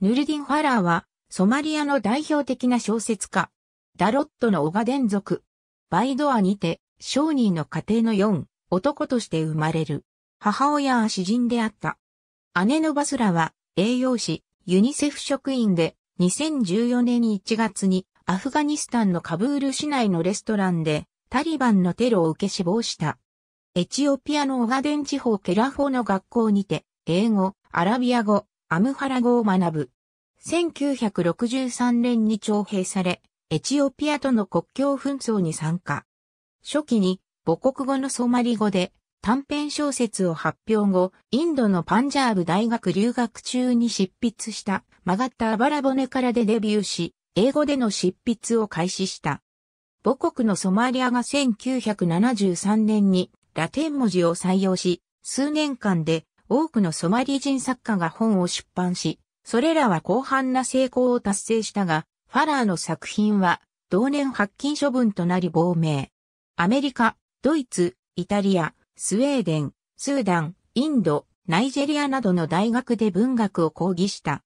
ヌルディン・ファラーは、ソマリアの代表的な小説家。ダロットのオガデン族。バイドアにて、商人の家庭の4、男として生まれる。母親は詩人であった。姉のバスラは、栄養士、ユニセフ職員で、2014年1月に、アフガニスタンのカブール市内のレストランで、タリバンのテロを受け死亡した。エチオピアのオガデン地方ケラフォの学校にて、英語、アラビア語、アムハラ語を学ぶ。1963年に徴兵され、エチオピアとの国境紛争に参加。初期に母国語のソマリ語で短編小説を発表後、インドのパンジャーブ大学留学中に執筆した曲がったあばら骨からでデビューし、英語での執筆を開始した。母国のソマリアが1973年にラテン文字を採用し、数年間で多くのソマリ人作家が本を出版し、それらは広範な成功を達成したが、ファラーの作品は同年発禁処分となり亡命。アメリカ、ドイツ、イタリア、スウェーデン、スーダン、インド、ナイジェリアなどの大学で文学を講義した。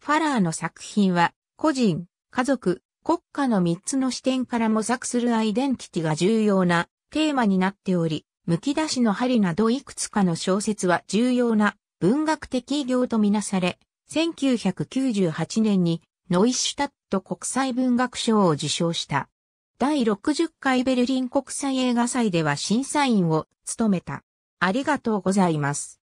ファラーの作品は、個人、家族、国家の3つの視点から模索するアイデンティティが重要なテーマになっており、むき出しの針などいくつかの小説は重要な文学的異業とみなされ、1998年にノイシュタット国際文学賞を受賞した。第60回ベルリン国際映画祭では審査員を務めた。ありがとうございます。